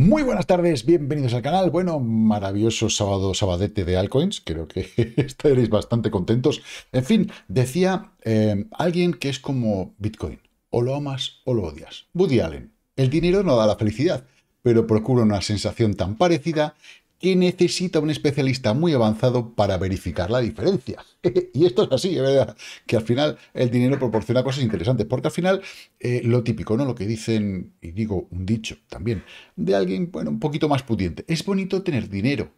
Muy buenas tardes, bienvenidos al canal. Bueno, maravilloso sábado, sabadete de altcoins. Creo que estaréis bastante contentos. En fin, decía eh, alguien que es como Bitcoin. O lo amas o lo odias. Woody Allen. El dinero no da la felicidad, pero procura una sensación tan parecida que necesita un especialista muy avanzado para verificar la diferencia. y esto es así, es verdad, que al final el dinero proporciona cosas interesantes, porque al final eh, lo típico, ¿no? Lo que dicen, y digo un dicho también, de alguien, bueno, un poquito más pudiente, es bonito tener dinero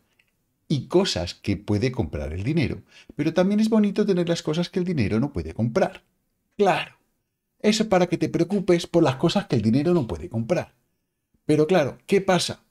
y cosas que puede comprar el dinero, pero también es bonito tener las cosas que el dinero no puede comprar. Claro, eso es para que te preocupes por las cosas que el dinero no puede comprar. Pero claro, ¿qué pasa?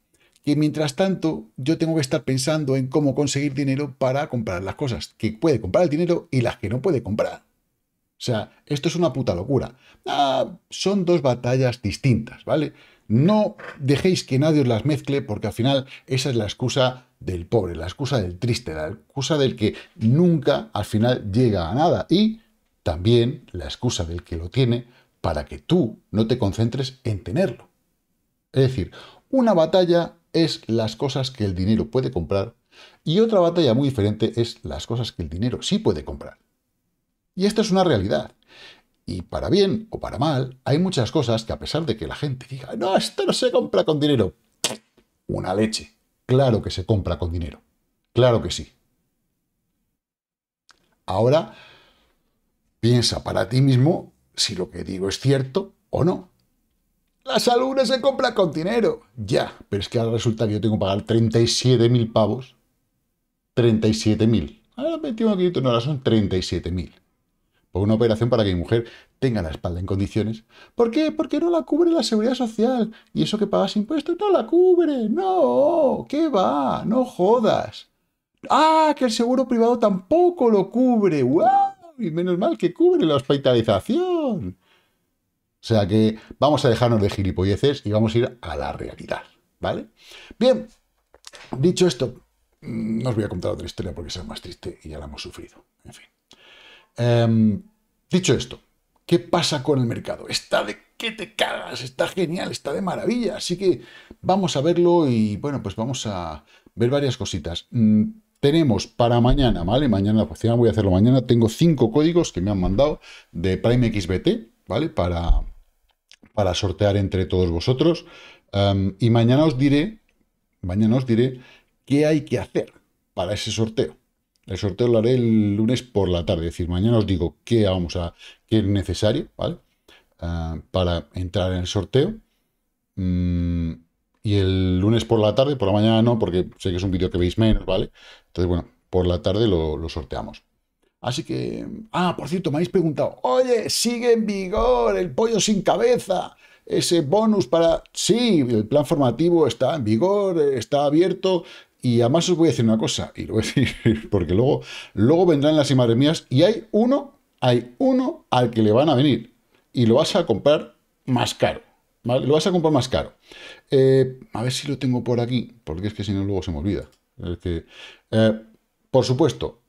que mientras tanto yo tengo que estar pensando en cómo conseguir dinero para comprar las cosas que puede comprar el dinero y las que no puede comprar. O sea, esto es una puta locura. Ah, son dos batallas distintas, ¿vale? No dejéis que nadie os las mezcle porque al final esa es la excusa del pobre, la excusa del triste, la excusa del que nunca al final llega a nada y también la excusa del que lo tiene para que tú no te concentres en tenerlo. Es decir, una batalla es las cosas que el dinero puede comprar y otra batalla muy diferente es las cosas que el dinero sí puede comprar. Y esto es una realidad. Y para bien o para mal, hay muchas cosas que a pesar de que la gente diga, no, esto no se compra con dinero, una leche. Claro que se compra con dinero. Claro que sí. Ahora, piensa para ti mismo si lo que digo es cierto o no salud no se compra con dinero. Ya, pero es que ahora resulta que yo tengo que pagar mil pavos. 37.000. Ahora 21.500, no, ahora son mil. Por una operación para que mi mujer tenga la espalda en condiciones. ¿Por qué? Porque no la cubre la seguridad social. Y eso que pagas impuestos no la cubre. No, ¿qué va? No jodas. Ah, que el seguro privado tampoco lo cubre. ¡Wow! Y menos mal que cubre la hospitalización. O sea que vamos a dejarnos de gilipolleces y vamos a ir a la realidad, ¿vale? Bien, dicho esto, mm, no os voy a contar otra historia porque será es más triste y ya la hemos sufrido, en fin. Em, dicho esto, ¿qué pasa con el mercado? Está de que te cagas, está genial, está de maravilla, así que vamos a verlo y bueno, pues vamos a ver varias cositas. Mm, tenemos para mañana, ¿vale? Mañana, pues ya voy a hacerlo mañana, tengo cinco códigos que me han mandado de Prime XBT, ¿vale? Para, para sortear entre todos vosotros. Em, y mañana os diré, mañana os diré qué hay que hacer para ese sorteo. El sorteo lo haré el lunes por la tarde, es decir, mañana os digo qué vamos a, qué es necesario, em, para entrar en el sorteo. Mm, y el lunes por la tarde, por la mañana no, porque sé que es un vídeo que veis menos, ¿vale? Entonces, bueno, por la tarde lo sorteamos. Así que, ah, por cierto, me habéis preguntado, oye, sigue en vigor el pollo sin cabeza, ese bonus para... Sí, el plan formativo está en vigor, eh, está abierto, y además os voy a decir una cosa, y lo voy a decir, porque luego, luego vendrán las imágenes mías, y hay uno, hay uno al que le van a venir, y lo vas a comprar más caro, Lo vas a comprar más caro. Eh, a ver si lo tengo por aquí, porque es que si no luego se me olvida. Eh, por supuesto,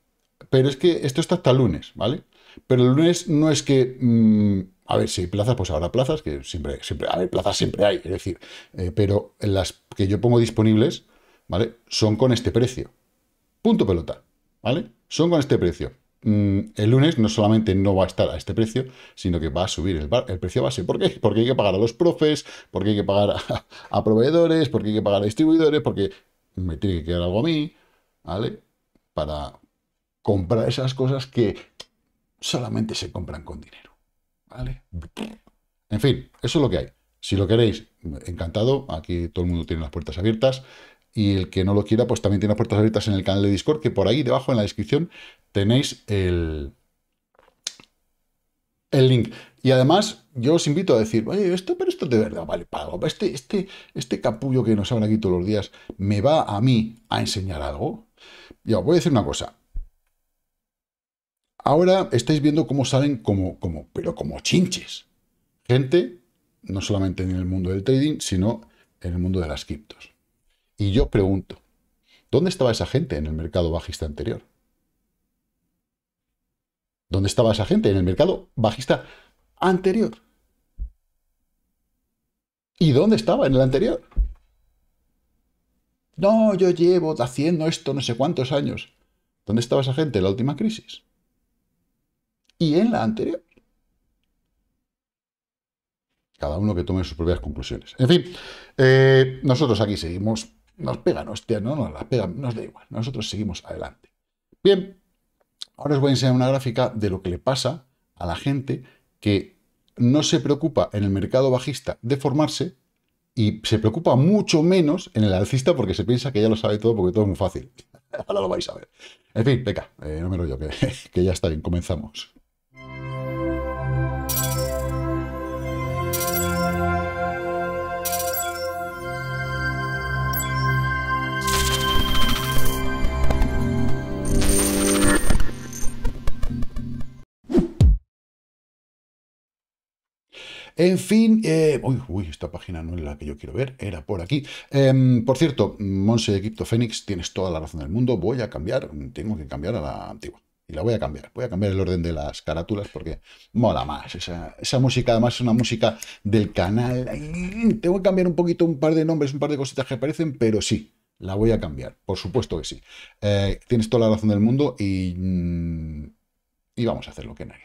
pero es que esto está hasta el lunes, ¿vale? Pero el lunes no es que... Mm, a ver, si hay plazas, pues habrá plazas, que siempre, siempre, a ver, plazas siempre hay, es decir, eh, pero las que yo pongo disponibles, ¿vale? Son con este precio. Punto pelota, ¿vale? Son con este precio. Mm, el lunes no solamente no va a estar a este precio, sino que va a subir el, precio base. ¿Por qué? Porque hay que pagar a los profes, porque hay que pagar a proveedores, porque hay que pagar a distribuidores, porque me tiene que quedar algo a mí, ¿vale? Para, comprar esas cosas que solamente se compran con dinero. ¿Vale? En fin, eso es lo que hay. Si lo queréis, encantado. Aquí todo el mundo tiene las puertas abiertas. Y el que no lo quiera, pues también tiene las puertas abiertas en el canal de Discord, que por ahí debajo en la descripción tenéis el, el link. Y además, yo os invito a decir, oye, esto, pero esto de verdad vale pago. Este, este, este capullo que nos hablan aquí todos los días, ¿me va a mí a enseñar algo? os voy a decir una cosa. Ahora estáis viendo cómo salen como, como, pero como chinches. Gente, no solamente en el mundo del trading, sino en el mundo de las criptos. Y yo pregunto, ¿dónde estaba esa gente en el mercado bajista anterior? ¿Dónde estaba esa gente en el mercado bajista anterior? ¿Y dónde estaba en el anterior? No, yo llevo haciendo esto no sé cuántos años. ¿Dónde estaba esa gente en la última crisis? y en la anterior. Cada uno que tome sus propias conclusiones. En fin, eh, nosotros aquí seguimos. Nos pegan, hostia, no nos las pegan, nos da igual. Nosotros seguimos adelante. Bien, ahora os voy a enseñar una gráfica de lo que le pasa a la gente que no se preocupa en el mercado bajista de formarse y se preocupa mucho menos en el alcista porque se piensa que ya lo sabe todo porque todo es muy fácil. Ahora lo vais a ver. En fin, venga, eh, no me lo que ya está bien, comenzamos. En fin, eh, uy, esta página no es la que yo quiero ver, era por aquí. Em, por cierto, Monse Egipto Fénix, tienes toda la razón del mundo, voy a cambiar, tengo que cambiar a la antigua. Y la voy a cambiar, voy a cambiar el orden de las carátulas porque mola más. Esa, música además es una música del canal. Mm, tengo que cambiar un poquito un par de nombres, un par de cositas que aparecen, pero sí, la voy a cambiar, por supuesto que sí. Eh, tienes toda la razón del mundo y, mm, y vamos a hacer lo que nadie.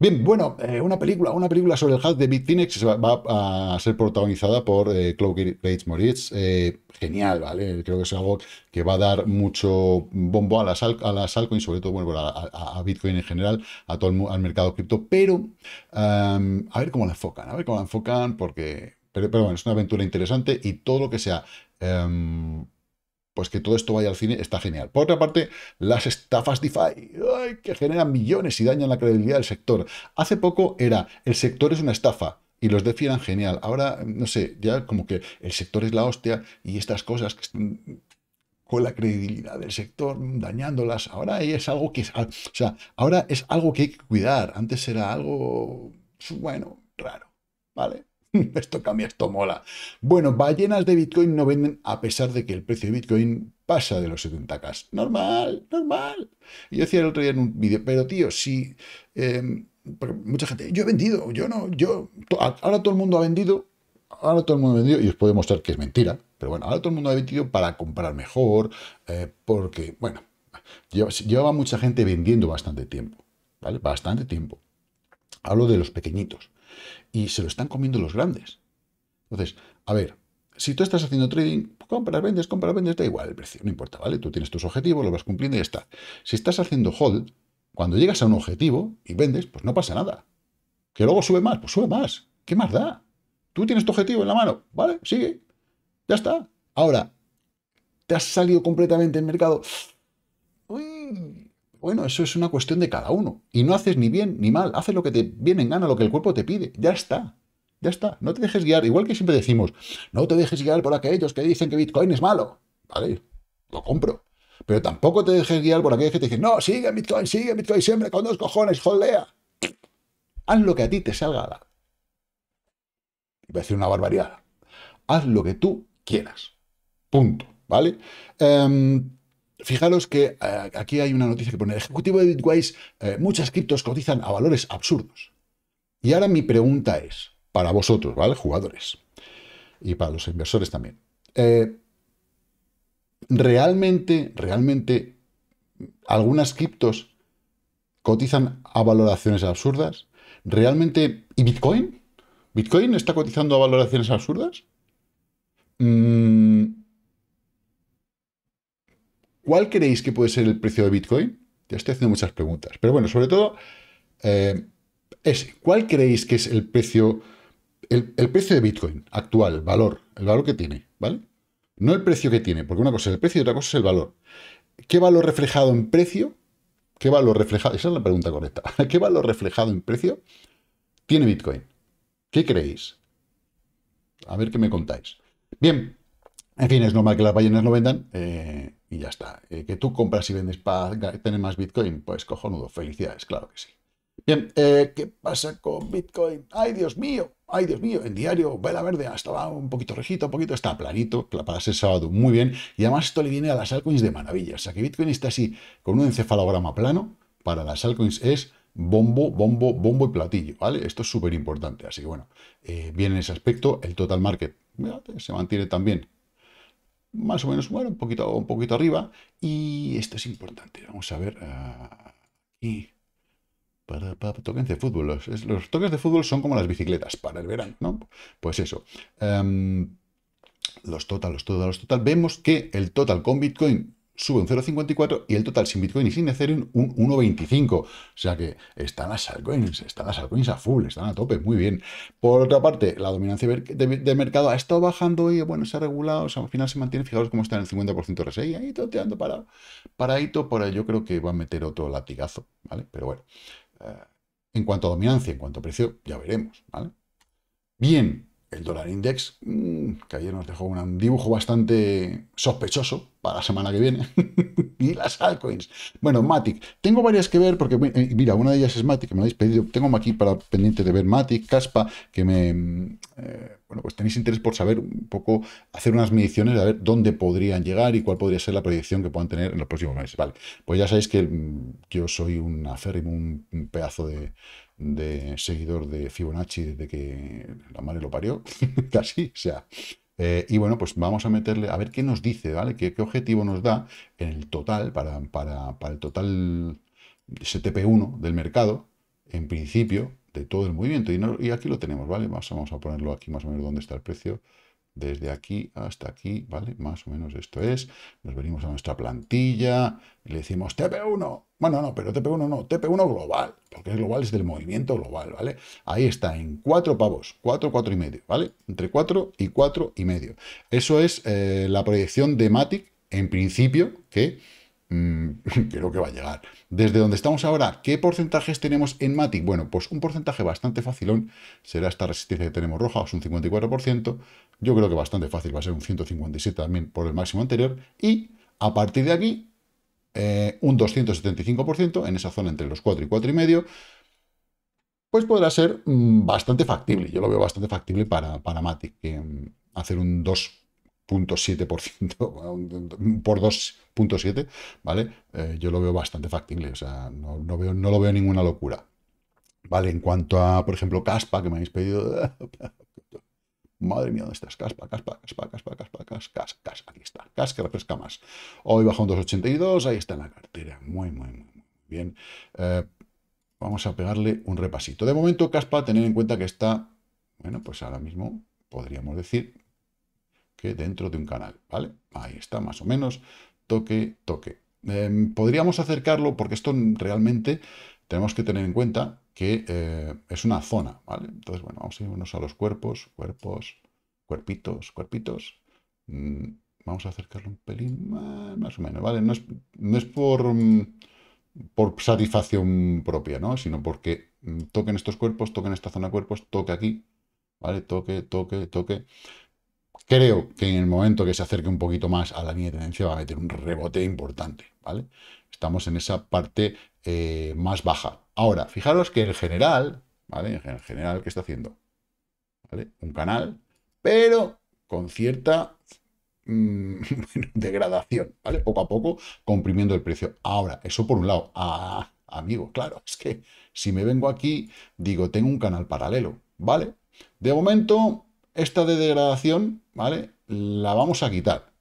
Bien, bueno, eh, una película, una película sobre el hack de Bitfinex va, a ser protagonizada por eh, Chloe Moritz. Eh, genial, ¿vale? Creo que es algo que va a dar mucho bombo a las, a las altcoins, sobre todo bueno, a, Bitcoin en general, a todo al mercado cripto, pero a ver cómo la enfocan, a ver cómo la enfocan, porque, pero, bueno, es una aventura interesante y todo lo que sea... Em, pues que todo esto vaya al cine está genial. Por otra parte, las estafas DeFi, que generan millones y dañan la credibilidad del sector. Hace poco era, el sector es una estafa, y los DeFi eran genial. Ahora, no sé, ya como que el sector es la hostia y estas cosas con la credibilidad del sector, dañándolas, ahora es algo que o sea, ahora es algo que hay que cuidar. Antes era algo, bueno, raro, ¿vale? esto cambia, esto mola. Bueno, ballenas de Bitcoin no venden a pesar de que el precio de Bitcoin pasa de los 70k. Normal, normal. yo decía el otro día en un vídeo, pero tío, si... Em, mucha gente, yo he vendido, yo no, yo... ahora todo el mundo ha vendido, ahora todo el mundo ha vendido, y os puedo mostrar que es mentira, pero bueno, ahora todo el mundo ha vendido para comprar mejor, eh, porque, bueno, llevaba mucha gente vendiendo bastante tiempo, ¿vale? Bastante tiempo. Hablo de los pequeñitos y se lo están comiendo los grandes. Entonces, a ver, si tú estás haciendo trading, compras, vendes, compras, vendes, da igual el precio, no importa, ¿vale? Tú tienes tus objetivos, lo vas cumpliendo y ya está. Si estás haciendo hold, cuando llegas a un objetivo y vendes, pues no pasa nada. Que luego sube más, pues sube más. ¿Qué más da? Tú tienes tu objetivo en la mano, ¿vale? Sigue. Ya está. Ahora, te has salido completamente del mercado. Uy, bueno, eso es una cuestión de cada uno. Y no haces ni bien ni mal, haces lo que te viene en gana, lo que el cuerpo te pide. Ya está. Ya está. No te dejes guiar. Igual que siempre decimos, no te dejes guiar por aquellos que dicen que Bitcoin es malo. Vale, lo compro. Pero tampoco te dejes guiar por aquellos que te dicen, no, sigue Bitcoin, sigue Bitcoin siempre con dos cojones, jodea. Haz lo que a ti te salga la... Voy a decir una barbaridad. Haz lo que tú quieras. Punto. ¿Vale? Em, Fijaros que eh, aquí hay una noticia que pone, el ejecutivo de Bitwise, eh, muchas criptos cotizan a valores absurdos. Y ahora mi pregunta es, para vosotros, ¿vale? Jugadores. Y para los inversores también. Eh, ¿Realmente, realmente algunas criptos cotizan a valoraciones absurdas? ¿Realmente? ¿Y Bitcoin? ¿Bitcoin está cotizando a valoraciones absurdas? Mmm ¿Cuál creéis que puede ser el precio de Bitcoin? Ya estoy haciendo muchas preguntas, pero bueno, sobre todo, eh, ¿cuál creéis que es el precio, el, precio de Bitcoin actual, valor, el valor que tiene, ¿vale? No el precio que tiene, porque una cosa es el precio y otra cosa es el valor. ¿Qué valor reflejado en precio? ¿Qué valor reflejado? Esa es la pregunta correcta. ¿Qué valor reflejado en precio tiene Bitcoin? ¿Qué creéis? A ver qué me contáis. Bien, en fin, es normal que las ballenas no vendan. Eh, y ya está. Eh, que tú compras y vendes para tener más Bitcoin, pues cojonudo, felicidades, claro que sí. Bien, eh, ¿qué pasa con Bitcoin? ¡Ay, Dios mío! ¡Ay, Dios mío! En diario, vela verde, va un poquito rejito, un poquito, está planito, para ser sábado, muy bien. Y además esto le viene a las altcoins de maravilla. O sea, que Bitcoin está así, con un encefalograma plano, para las altcoins es bombo, bombo, bombo y platillo, ¿vale? Esto es súper importante. Así que bueno, eh, viene bien en ese aspecto, el total market se mantiene también más o menos, bueno, un poquito, un poquito arriba. Y esto es importante. Vamos a ver ah, aquí. Para, para, toques de fútbol. Los, los, toques de fútbol son como las bicicletas para el verano, ¿no? Pues eso. Em, los total, los total, los total. Vemos que el total con Bitcoin sube un 0,54 y el total sin Bitcoin y sin Ethereum un 1,25. O sea que están las altcoins, están las altcoins a full, están a tope, muy bien. Por otra parte, la dominancia de, mercado ha estado bajando y bueno, se ha regulado, o sea, al final se mantiene, fijaros cómo está en el 50% RSI, ahí toteando parado, paradito, por yo creo que va a meter otro latigazo, ¿vale? Pero bueno, eh, en cuanto a dominancia, en cuanto a precio, ya veremos, ¿vale? Bien, el dólar index, mm, que ayer nos dejó un dibujo bastante sospechoso para la semana que viene. y las altcoins. Bueno, Matic. Tengo varias que ver porque, eh, mira, una de ellas es Matic, que me habéis pedido. Tengo aquí para pendiente de ver Matic, Caspa, que me... Eh, bueno, pues tenéis interés por saber un poco, hacer unas mediciones, a ver dónde podrían llegar y cuál podría ser la proyección que puedan tener en los próximos meses. Vale, pues ya sabéis que mm, yo soy un acérrimo un pedazo de de seguidor de Fibonacci desde que la madre lo parió, casi, o sea. Eh, y bueno, pues vamos a meterle, a ver qué nos dice, ¿vale? ¿Qué, qué objetivo nos da en el total, para, para, para el total STP1 del mercado, en principio, de todo el movimiento. Y, y aquí lo tenemos, ¿vale? Vamos, vamos a ponerlo aquí más o menos donde está el precio desde aquí hasta aquí, ¿vale? Más o menos esto es. Nos venimos a nuestra plantilla, le decimos TP1, bueno, no, pero TP1 no, TP1 global, porque es global, es del movimiento global, ¿vale? Ahí está, en cuatro pavos, 4, cuatro y medio, ¿vale? Entre 4 y cuatro y medio. Eso es eh, la proyección de Matic, en principio, que mm, creo que va a llegar. Desde donde estamos ahora, ¿qué porcentajes tenemos en Matic? Bueno, pues un porcentaje bastante facilón, será esta resistencia que tenemos roja, es un 54%, yo creo que bastante fácil, va a ser un 157 también por el máximo anterior, y a partir de aquí eh, un 275% en esa zona entre los 4 y 4,5, y medio, pues podrá ser mm, bastante factible. Yo lo veo bastante factible para, para Matic, que mm, hacer un 2.7% por 2.7, ¿vale? Eh, yo lo veo bastante factible, o sea, no, veo, no lo veo ninguna locura. ¿Vale? En cuanto a, por ejemplo, Caspa, que me habéis pedido, Madre mía, ¿dónde estás? Caspa, caspa, caspa, caspa, caspa, caspa, caspa, Aquí está. Cas que refresca más. Hoy bajó un 2,82. Ahí está en la cartera. Muy, muy, muy, bien. Eh, vamos a pegarle un repasito. De momento, caspa, tener en cuenta que está, bueno, pues ahora mismo podríamos decir que dentro de un canal, ¿vale? Ahí está, más o menos. Toque, toque. Em, podríamos acercarlo porque esto realmente tenemos que tener en cuenta que eh, es una zona, ¿vale? Entonces, bueno, vamos a irnos a los cuerpos, cuerpos, cuerpitos, cuerpitos. Mm, vamos a acercarlo un pelín más, o menos, ¿vale? No es, por, mm, por satisfacción propia, ¿no? Sino porque mm, toquen estos cuerpos, toquen esta zona de cuerpos, toque aquí, ¿vale? Toque, toque, toque. Creo que en el momento que se acerque un poquito más a la línea de tendencia va a meter un rebote importante, ¿vale? Estamos en esa parte eh, más baja. Ahora, fijaros que el general, ¿vale? En general, que está haciendo? ¿Vale? Un canal, pero con cierta mm, degradación, ¿vale? Poco a poco comprimiendo el precio. Ahora, eso por un lado. Ah, amigo, claro, es que si me vengo aquí, digo, tengo un canal paralelo, ¿vale? De momento, esta de degradación, ¿vale? La vamos a quitar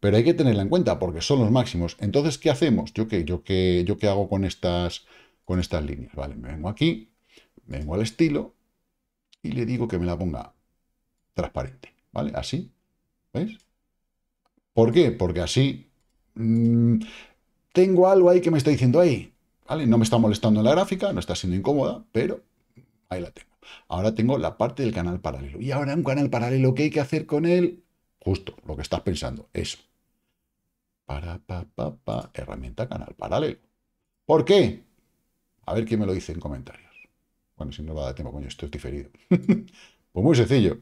pero hay que tenerla en cuenta porque son los máximos. Entonces, ¿qué hacemos? ¿Yo qué, yo yo qué hago con estas, con estas líneas? Vale, me vengo aquí, vengo al estilo y le digo que me la ponga transparente, ¿vale? Así, ¿veis? ¿Por qué? Porque así mm, tengo algo ahí que me está diciendo, ahí, ¿vale? No me está molestando la gráfica, no está siendo incómoda, pero ahí la tengo. Ahora tengo la parte del canal paralelo. Y ahora un canal paralelo, ¿qué hay que hacer con él? justo lo que estás pensando, es Para, pa, herramienta canal paralelo. ¿Por qué? A ver quién me lo dice en comentarios. Bueno, si no va a dar tiempo, coño, esto es diferido. pues muy sencillo.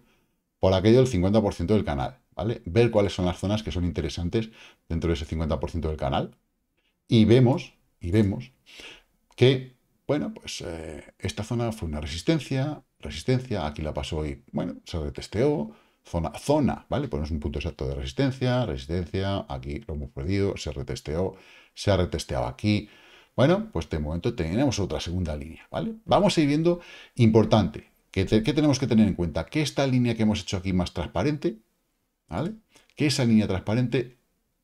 Por aquello el 50% del canal, ¿vale? Ver cuáles son las zonas que son interesantes dentro de ese 50% del canal. Y vemos, y vemos, que, bueno, pues eh, esta zona fue una resistencia, resistencia, aquí la pasó y, bueno, se retesteó, zona, ¿vale? Ponemos un punto exacto de resistencia, resistencia, aquí lo hemos perdido, se retesteó, se ha retesteado aquí. Bueno, pues de momento tenemos otra segunda línea, ¿vale? Vamos a ir viendo, importante, ¿qué, tenemos que tener en cuenta? Que esta línea que hemos hecho aquí más transparente, ¿vale? Que esa línea transparente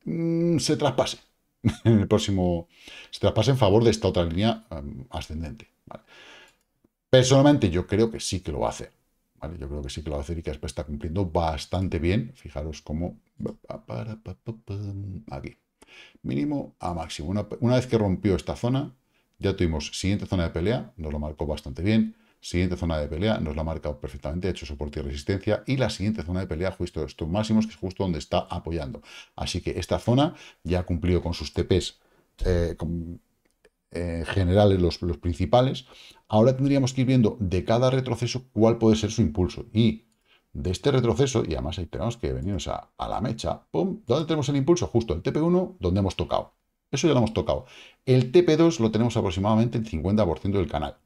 mm, se traspase en el próximo, se traspase en favor de esta otra línea mm, ascendente, ¿vale? Personalmente yo creo que sí que lo va a hacer, yo creo que sí que la Bacérica está cumpliendo bastante bien. Fijaros cómo... Aquí. Mínimo a máximo. Una, vez que rompió esta zona, ya tuvimos siguiente zona de pelea, nos lo marcó bastante bien. Siguiente zona de pelea, nos la ha marcado perfectamente, ha hecho soporte y resistencia. Y la siguiente zona de pelea, justo estos máximos, que es justo donde está apoyando. Así que esta zona ya ha cumplido con sus TPs, eh, eh, generales, los, principales, ahora tendríamos que ir viendo de cada retroceso cuál puede ser su impulso. Y de este retroceso, y además ahí tenemos que venirnos a, la mecha, ¡pum! ¿Dónde tenemos el impulso? Justo el TP1, donde hemos tocado. Eso ya lo hemos tocado. El TP2 lo tenemos aproximadamente el 50% del canal.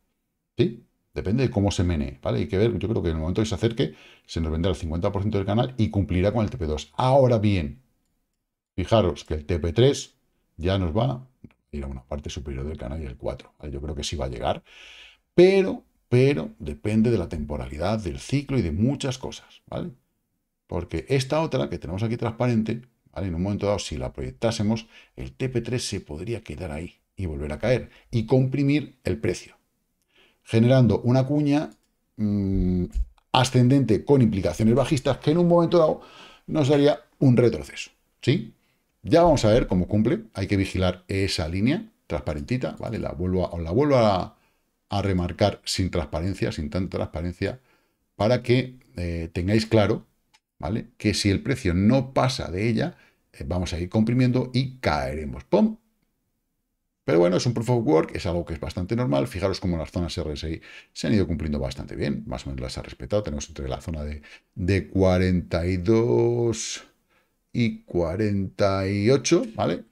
¿Sí? Depende de cómo se menee, ¿vale? Hay que ver, yo creo que en el momento que se acerque, se nos vendrá el 50% del canal y cumplirá con el TP2. Ahora bien, fijaros que el TP3 ya nos va ir a una parte superior del canal y el 4. Yo creo que sí va a llegar, pero, pero depende de la temporalidad, del ciclo y de muchas cosas, ¿vale? Porque esta otra que tenemos aquí transparente, ¿vale? En un momento dado, si la proyectásemos, el TP3 se podría quedar ahí y volver a caer y comprimir el precio, generando una cuña mm, ascendente con implicaciones bajistas que en un momento dado nos sería un retroceso, ¿sí? Ya vamos a ver cómo cumple. Hay que vigilar esa línea transparentita, ¿vale? La vuelvo a, la vuelvo a, remarcar sin transparencia, sin tanta transparencia, para que eh, tengáis claro, ¿vale? Que si el precio no pasa de ella, eh, vamos a ir comprimiendo y caeremos. ¡Pum! Pero bueno, es un proof of work, es algo que es bastante normal. Fijaros cómo las zonas RSI se han ido cumpliendo bastante bien. Más o menos las ha respetado. Tenemos entre la zona de, de 42 y 48, ¿vale?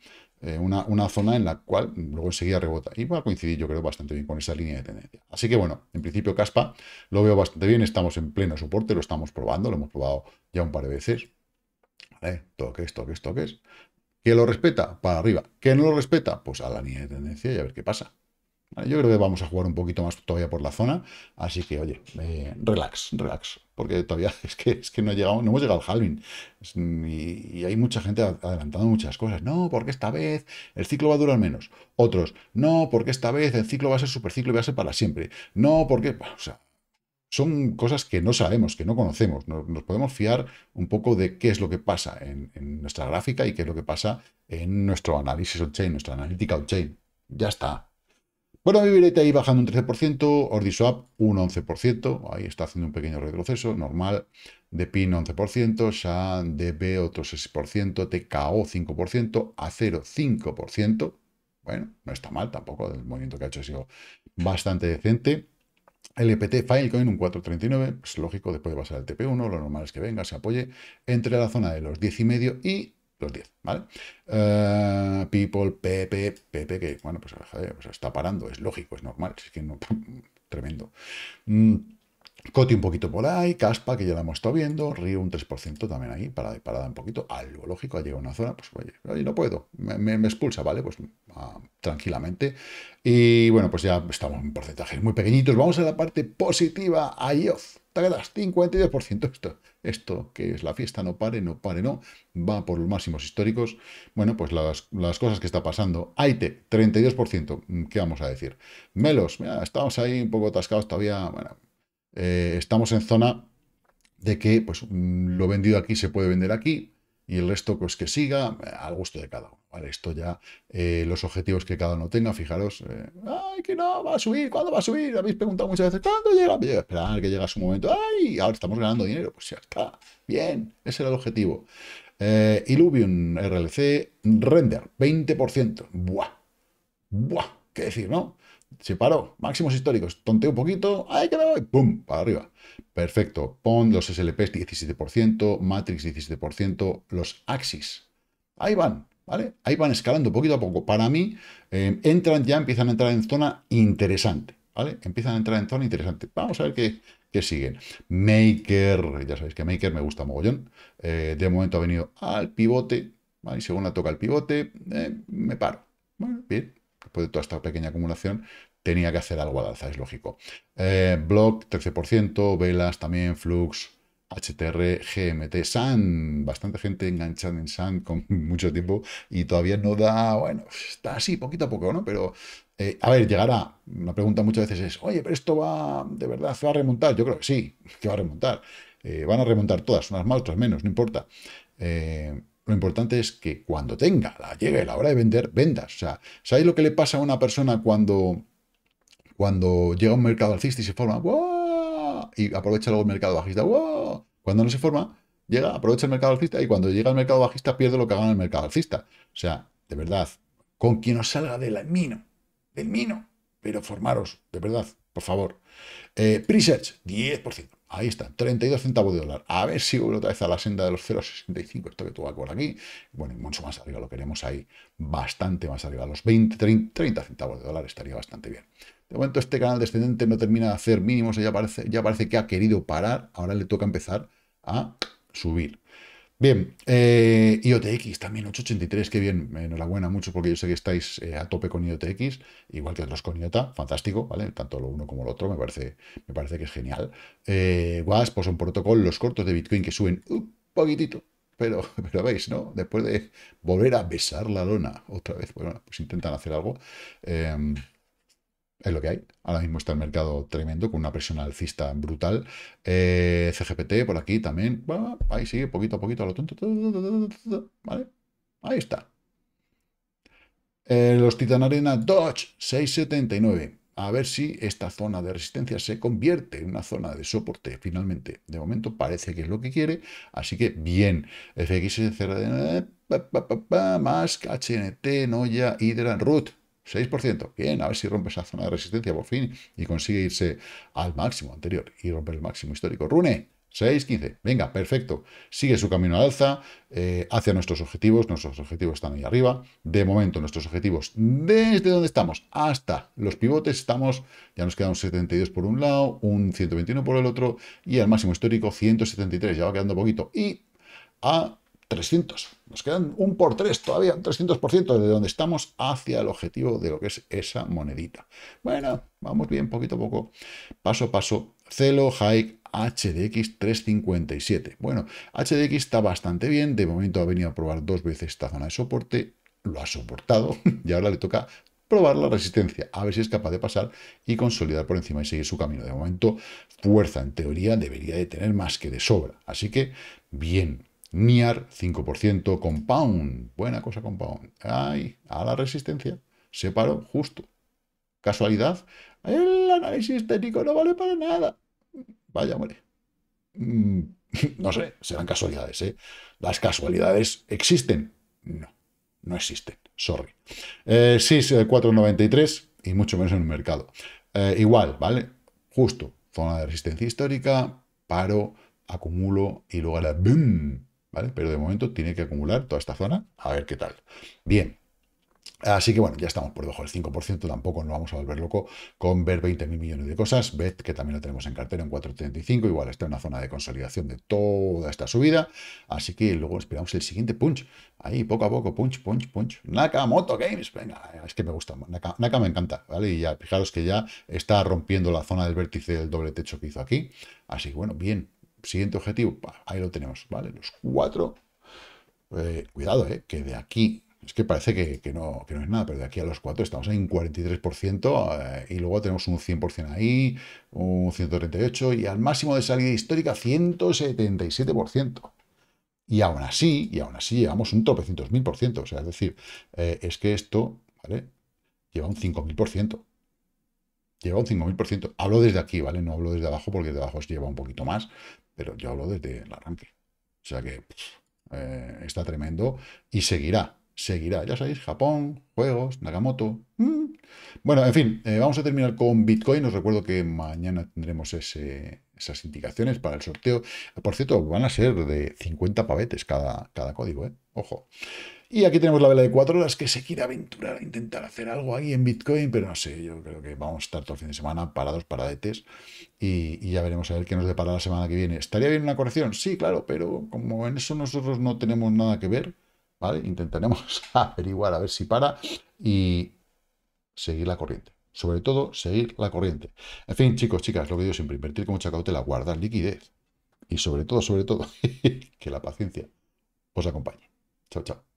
Eh, una, zona en la cual luego enseguida rebota. Y va a coincidir, yo creo, bastante bien con esa línea de tendencia. Así que, bueno, en principio Caspa lo veo bastante bien. Estamos en pleno soporte, lo estamos probando, lo hemos probado ya un par de veces. ¿Vale? Toques, toques, toques. ¿Que lo respeta? Para arriba. ¿Que no lo respeta? Pues a la línea de tendencia y a ver qué pasa. Yo creo que vamos a jugar un poquito más todavía por la zona, así que, oye, eh, relax, relax, porque todavía es que, es que no, no hemos llegado al halving y, hay mucha gente adelantando muchas cosas. No, porque esta vez el ciclo va a durar menos. Otros, no, porque esta vez el ciclo va a ser superciclo y va a ser para siempre. No, porque, o sea, son cosas que no sabemos, que no conocemos. Nos, nos, podemos fiar un poco de qué es lo que pasa en, en, nuestra gráfica y qué es lo que pasa en nuestro análisis on-chain, nuestra analítica on-chain. Ya está. Bueno, mi ahí bajando un 13%, Ordiswap un 11%, ahí está haciendo un pequeño retroceso, normal. pin 11%, Shan, DB otro 6%, TKO 5%, Acero 5%. Bueno, no está mal tampoco, el movimiento que ha hecho ha sido bastante decente. LPT Filecoin un 4.39, es pues lógico, después de pasar el TP1, lo normal es que venga, se apoye entre la zona de los 10,5 y los 10, ¿vale? Eh, people, Pepe, Pepe, que bueno, pues, pues, está parando, es lógico, es normal, es que no, tremendo. cote mm, Coti un poquito por ahí, Caspa, que ya la hemos estado viendo, Río un 3% también ahí, para parada un poquito, algo lógico, ha llegado una zona, pues oye, no puedo, me, expulsa, ¿vale? Pues ah, tranquilamente. Y bueno, pues ya estamos en porcentajes muy pequeñitos. Vamos a la parte positiva, ahí IOF, 52%, esto esto que es la fiesta, no pare, no pare, no, va por los máximos históricos. Bueno, pues las, cosas que está pasando. AITE, 32%, mm, ¿qué vamos a decir? Melos, estamos ahí un poco atascados todavía, bueno, eh, estamos en zona de que pues, mm, lo vendido aquí se puede vender aquí, y el resto, pues que siga eh, al gusto de cada uno. esto ya, eh, los objetivos que cada uno tenga, fijaros, eh, ay, que no, va a subir, ¿cuándo va a subir? Habéis preguntado muchas veces, ¿cuándo llega? Esperad, esperar que llega su momento, ay, ahora estamos ganando dinero, pues ya está, bien, ese era el objetivo. Eh, Illuvium RLC, render, 20%, buah, buah, qué decir, ¿no? Se paró, máximos históricos, tonteo un poquito, ¡Ahí que me voy! ¡Pum! Para arriba. Perfecto. Pon los SLPs 17%, Matrix 17%, los Axis. Ahí van, ¿vale? Ahí van escalando poquito a poco. Para mí, eh, entran ya, empiezan a entrar en zona interesante, ¿vale? Empiezan a entrar en zona interesante. Vamos a ver qué, qué siguen. Maker, ya sabéis que Maker me gusta mogollón. Eh, de momento ha venido al pivote, Y según la toca el pivote, eh, me paro. Bueno, bien. Después de toda esta pequeña acumulación, tenía que hacer algo al alza, es lógico. Eh, Block, 13%, Velas también, Flux, HTR, GMT, San, bastante gente enganchada en San con mucho tiempo y todavía no da, bueno, está así poquito a poco, ¿no? Pero, eh, a ver, llegará. Una pregunta muchas veces es, oye, pero esto va, de verdad, se va a remontar. Yo creo que sí, que va a remontar. Eh, van a remontar todas, unas más, otras menos, no importa. Eh, lo importante es que cuando tenga, la llegue la hora de vender, vendas. O sea, ¿sabéis lo que le pasa a una persona cuando cuando llega un mercado alcista y se forma, ¡guau! y aprovecha luego el mercado bajista, ¡guau! cuando no se forma, llega, aprovecha el mercado alcista y cuando llega el mercado bajista pierde lo que haga el mercado alcista. O sea, de verdad, con quien os salga del mino, del mino, pero formaros, de verdad, por favor. Eh, Presearch, 10%. Ahí está, 32 centavos de dólar. A ver si vuelve otra vez a la senda de los 0,65. Esto que tú por aquí. Bueno, y mucho más arriba lo queremos ahí. Bastante más arriba. Los 20, 30 centavos de dólar estaría bastante bien. De momento este canal descendente no termina de hacer mínimos, ya parece, ya parece que ha querido parar, ahora le toca empezar a subir. Bien, eh, IOTX también, 883, qué bien, enhorabuena mucho porque yo sé que estáis eh, a tope con IOTX, igual que otros con IOTA, fantástico, ¿vale? Tanto lo uno como lo otro, me parece, me parece que es genial. Eh, WASP, pues un protocolo, los cortos de Bitcoin que suben un poquitito, pero, pero veis, ¿no? Después de volver a besar la lona otra vez, pues bueno, pues intentan hacer algo. Eh, es lo que hay. Ahora mismo está el mercado tremendo, con una presión alcista brutal. Eh, CGPT por aquí también. ahí sigue, poquito a poquito a lo tonto. Vale, ahí está. Eh, los Titan Arena Dodge 679. A ver si esta zona de resistencia se convierte en una zona de soporte finalmente. De momento parece que es lo que quiere, así que bien. FX, más HNT, Noya, Hydra, Root. 6%. Bien, a ver si rompe esa zona de resistencia por fin y consigue irse al máximo anterior y romper el máximo histórico. Rune, 6.15. Venga, perfecto. Sigue su camino al alza eh, hacia nuestros objetivos. Nuestros objetivos están ahí arriba. De momento, nuestros objetivos desde donde estamos hasta los pivotes estamos. Ya nos queda un 72 por un lado, un 121 por el otro y al máximo histórico 173. Ya va quedando poquito. Y a 300. Nos quedan un por tres todavía, un 300% de donde estamos hacia el objetivo de lo que es esa monedita. Bueno, vamos bien, poquito a poco, paso a paso. Celo, Hike, HDX 357. Bueno, HDX está bastante bien. De momento ha venido a probar dos veces esta zona de soporte. Lo ha soportado y ahora le toca probar la resistencia, a ver si es capaz de pasar y consolidar por encima y seguir su camino. De momento, fuerza en teoría debería de tener más que de sobra. Así que, bien, NIAR 5%, Compound, buena cosa Compound, ay, a la resistencia, se paró justo. ¿Casualidad? El análisis técnico no vale para nada. Vaya, muere mm, No sé, serán casualidades, ¿eh? ¿Las casualidades existen? No, no existen, sorry. Eh, 493 eh, y mucho menos en el mercado. Eh, igual, ¿vale? Justo, zona de resistencia histórica, paro, acumulo y luego la boom pero de momento tiene que acumular toda esta zona, a ver qué tal. Bien. Así que bueno, ya estamos por debajo del 5%, tampoco nos vamos a volver loco con ver mil millones de cosas. BET, que también lo tenemos en cartera en 4.35, igual está en una zona de consolidación de toda esta subida. Así que luego esperamos el siguiente punch. Ahí, poco a poco, punch, punch, punch. Nakamoto Games, venga, es que me gusta, Naka, me encanta, ¿vale? Y ya, fijaros que ya está rompiendo la zona del vértice del doble techo que hizo aquí. Así que bueno, bien, Siguiente objetivo, ahí lo tenemos, ¿vale? Los cuatro. Eh, cuidado, eh, que de aquí, es que parece que, no, que no es nada, pero de aquí a los cuatro estamos en 43% eh, y luego tenemos un 100% ahí, un 138% y al máximo de salida histórica 177%. Y aún así, y aún así llevamos un tope, mil por ciento. O sea, es decir, eh, es que esto, ¿vale? Lleva un 5.000 Lleva un 5.000 Hablo desde aquí, ¿vale? No hablo desde abajo porque desde abajo se lleva un poquito más. Pero yo hablo desde el arranque. O sea que eh, está tremendo y seguirá, seguirá. Ya sabéis, Japón, juegos, Nakamoto. Mm. Bueno, en fin, eh, vamos a terminar con Bitcoin. Os recuerdo que mañana tendremos esas indicaciones para el sorteo. Por cierto, van a ser de 50 pavetes cada, cada código, ¿eh? Ojo. Y aquí tenemos la vela de cuatro horas que se quiere aventurar a intentar hacer algo ahí en Bitcoin, pero no sé, yo creo que vamos a estar todo el fin de semana parados, paradetes, y, y ya veremos a ver qué nos depara la semana que viene. ¿Estaría bien una corrección? Sí, claro, pero como en eso nosotros no tenemos nada que ver, ¿vale? Intentaremos averiguar a ver si para y seguir la corriente. Sobre todo, seguir la corriente. En fin, chicos, chicas, lo que digo siempre, invertir con mucha cautela, guardar liquidez. Y sobre todo, sobre todo, que la paciencia os acompañe. Chao, chao.